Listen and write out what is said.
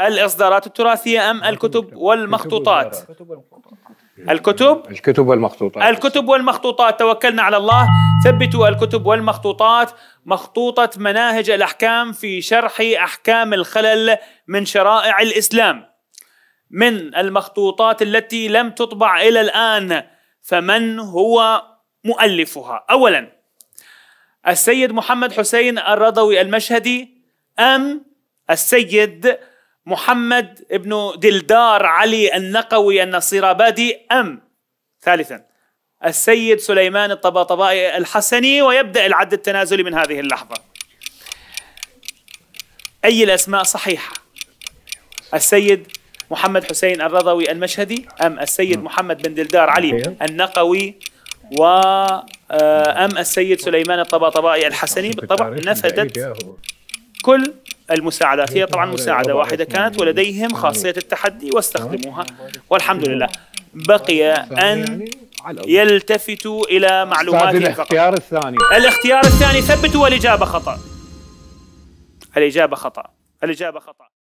الإصدارات التراثية أم الكتب والمخطوطات الكتب الكتب والمخطوطات الكتب والمخطوطات توكلنا على الله ثبتوا الكتب والمخطوطات مخطوطة مناهج الأحكام في شرح أحكام الخلل من شرائع الإسلام من المخطوطات التي لم تطبع إلى الآن فمن هو مؤلفها أولا السيد محمد حسين الرضوي المشهدي أم السيد محمد بن دلدار علي النقوي النصيرابادي أم ثالثا السيد سليمان الطباطبائي الحسني ويبدأ العد التنازلي من هذه اللحظة أي الأسماء صحيحة السيد محمد حسين الرضوي المشهدي أم السيد محمد بن دلدار علي النقوي و آه، أم السيد سليمان الطباطبائي الحسني بالطبع نفدت كل المساعدات هي طبعا مساعدة واحدة كانت ولديهم خاصية التحدي واستخدموها نعم. والحمد نعم. لله بقي يعني أن يلتفتوا إلى معلوماتهم الاختيار الثاني الاختيار الثاني ثبتوا الاجابه خطأ الإجابة خطأ الإجابة خطأ